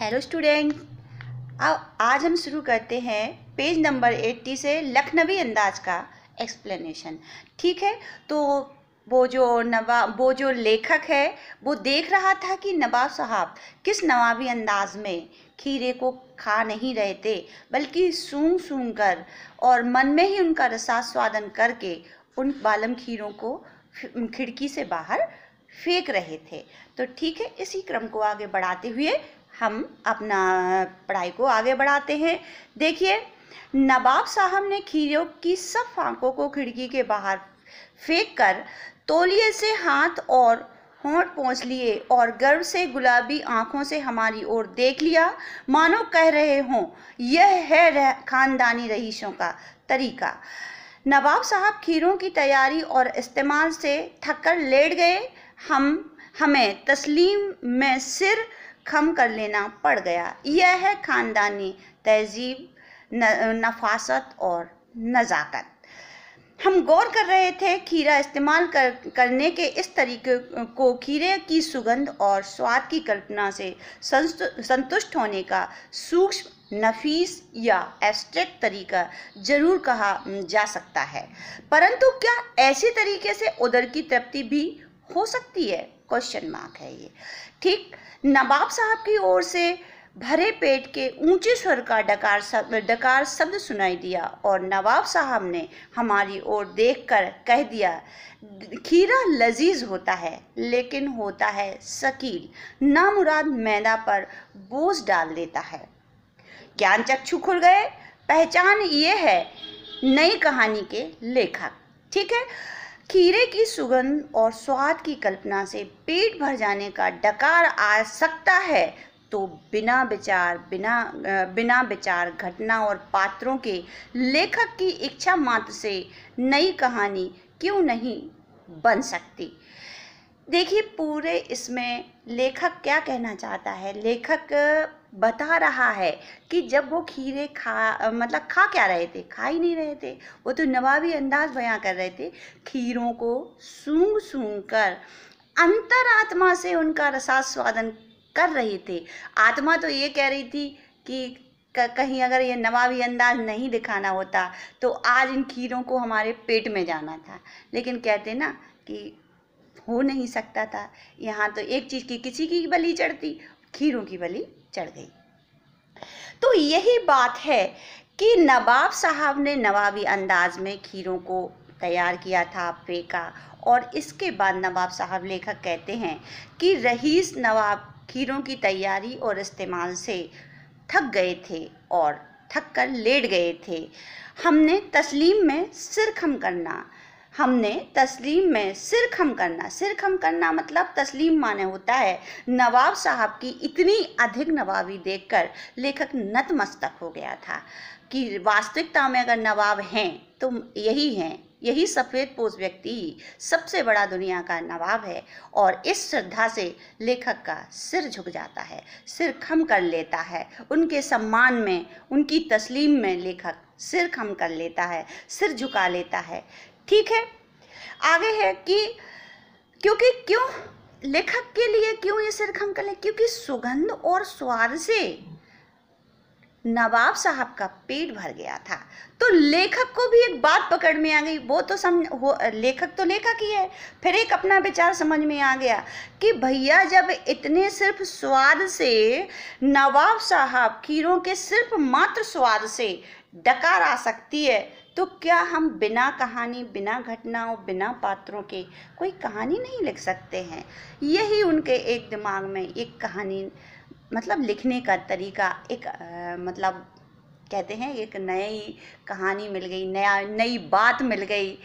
hello student आज हम शुरू करते हैं पेज नंबर एट्टी से लखनवी अंदाज का एक्सप्लेनेशन ठीक है तो वो जो नवा वो जो लेखक है वो देख रहा था कि नवाब साहब किस नवाबी अंदाज में खीरे को खा नहीं रहे थे बल्कि सूंघ सूंघ कर और मन में ही उनका रसा स्वादन करके उन बालम खीरों को खिड़की से बाहर फेंक रहे थे तो ठीक है इसी क्रम को आगे बढ़ाते हुए हम अपना पढ़ाई को आगे बढ़ाते हैं देखिए नवाब साहब ने खीरों की सब फांकों को खिड़की के बाहर फेंक कर तोलिए से हाथ और होंठ पहुँच लिए और गर्व से गुलाबी आंखों से हमारी ओर देख लिया मानो कह रहे हों यह है खानदानी रहीशों का तरीका नवाब साहब खीरों की तैयारी और इस्तेमाल से थककर लेट गए हम हमें तस्लीम में सिर खम कर लेना पड़ गया यह है ख़ानदानी तहजीब नफासत और नज़ाकत हम गौर कर रहे थे खीरा इस्तेमाल कर करने के इस तरीके को खीरे की सुगंध और स्वाद की कल्पना से संतुष्ट होने का सूक्ष्म नफीस या एब्स्ट्रैक्ट तरीका जरूर कहा जा सकता है परंतु क्या ऐसे तरीके से उदर की तृप्ति भी हो सकती है क्वेश्चन मार्क है ये ठीक नवाब साहब की ओर से भरे पेट के ऊंचे स्वर का डकार शब्द डकार शब्द सुनाई दिया और नवाब साहब ने हमारी ओर देखकर कह दिया खीरा लजीज होता है लेकिन होता है शकील नामुराद मैदा पर बोझ डाल देता है ज्ञान चक्षु खुल गए पहचान ये है नई कहानी के लेखक ठीक है खीरे की सुगंध और स्वाद की कल्पना से पेट भर जाने का डकार आ सकता है तो बिना विचार बिना बिना विचार घटना और पात्रों के लेखक की इच्छा मात्र से नई कहानी क्यों नहीं बन सकती देखिए पूरे इसमें लेखक क्या कहना चाहता है लेखक बता रहा है कि जब वो खीरे खा मतलब खा क्या रहे थे खा ही नहीं रहे थे वो तो नवाबी अंदाज बयां कर रहे थे खीरों को सूंघ सूंघ कर अंतरात्मा से उनका स्वादन कर रहे थे आत्मा तो ये कह रही थी कि कहीं अगर ये नवाबी अंदाज नहीं दिखाना होता तो आज इन खीरों को हमारे पेट में जाना था लेकिन कहते ना कि हो नहीं सकता था यहाँ तो एक चीज़ की किसी की बलि चढ़ती खीरों की बलि चढ़ गई तो यही बात है कि नवाब साहब ने नवाबी अंदाज में खीरों को तैयार किया था फेंका और इसके बाद नवाब साहब लेखक कहते हैं कि रहीस नवाब खीरों की तैयारी और इस्तेमाल से थक गए थे और थक कर लेट गए थे हमने तस्लीम में सिर खम करना हमने तस्लीम में सिर खम करना सिर खम करना मतलब तस्लीम माने होता है नवाब साहब की इतनी अधिक नवाबी देखकर लेखक नतमस्तक हो गया था कि वास्तविकता में अगर नवाब हैं तो यही हैं यही सफ़ेद पोज व्यक्ति ही सबसे बड़ा दुनिया का नवाब है और इस श्रद्धा से लेखक का सिर झुक जाता है सिर खम कर लेता है उनके सम्मान में उनकी तस्लीम में लेखक सिर खम कर लेता है सिर झुका लेता है ठीक है आगे है कि क्योंकि क्यों लेखक के लिए क्यों ये सिरखंकल है क्योंकि सुगंध और स्वाद से नवाब साहब का पेट भर गया था तो लेखक को भी एक बात पकड़ में आ गई वो तो समझ वो लेखक तो लेखक ही है फिर एक अपना विचार समझ में आ गया कि भैया जब इतने सिर्फ स्वाद से नवाब साहब खीरों के सिर्फ मात्र स्वाद से डकार आ सकती है तो क्या हम बिना कहानी बिना घटनाओं बिना पात्रों के कोई कहानी नहीं लिख सकते हैं यही उनके एक दिमाग में एक कहानी मतलब लिखने का तरीका एक आ, मतलब कहते हैं एक नई कहानी मिल गई नया नई बात मिल गई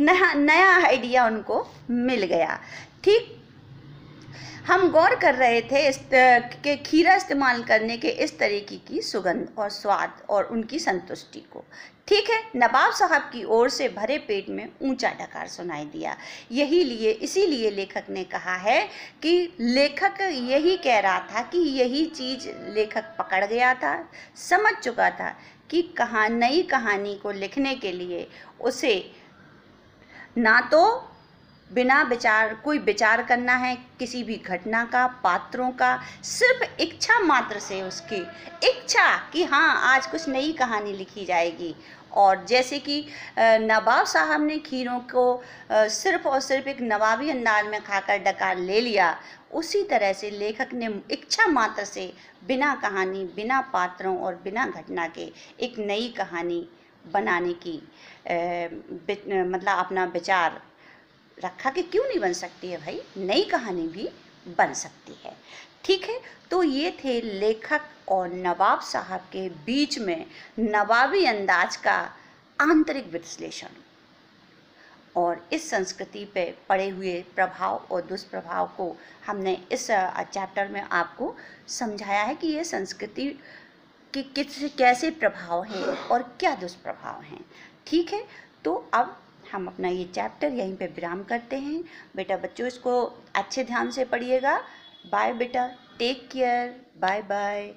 नया नया आइडिया उनको मिल गया ठीक हम गौर कर रहे थे के खीरा इस्तेमाल करने के इस तरीके की सुगंध और स्वाद और उनकी संतुष्टि को ठीक है नवाब साहब की ओर से भरे पेट में ऊंचा डकार सुनाई दिया यही लिए इसीलिए लेखक ने कहा है कि लेखक यही कह रहा था कि यही चीज़ लेखक पकड़ गया था समझ चुका था कि कहा नई कहानी को लिखने के लिए उसे ना तो बिना विचार कोई विचार करना है किसी भी घटना का पात्रों का सिर्फ इच्छा मात्र से उसकी इच्छा कि हाँ आज कुछ नई कहानी लिखी जाएगी और जैसे कि नवाब साहब ने खीरों को सिर्फ और सिर्फ एक नवाबी अंदाज में खाकर डकार ले लिया उसी तरह से लेखक ने इच्छा मात्र से बिना कहानी बिना पात्रों और बिना घटना के एक नई कहानी बनाने की मतलब अपना विचार रखा के क्यों नहीं बन सकती है भाई नई कहानी भी बन सकती है ठीक है तो ये थे लेखक और नवाब साहब के बीच में नवाबी अंदाज का आंतरिक विश्लेषण और इस संस्कृति पे पड़े हुए प्रभाव और दुष्प्रभाव को हमने इस चैप्टर में आपको समझाया है कि ये संस्कृति के किस कैसे प्रभाव हैं और क्या दुष्प्रभाव हैं ठीक है तो अब हम अपना ये चैप्टर यहीं पे विराम करते हैं बेटा बच्चों इसको अच्छे ध्यान से पढ़िएगा बाय बेटा टेक केयर बाय बाय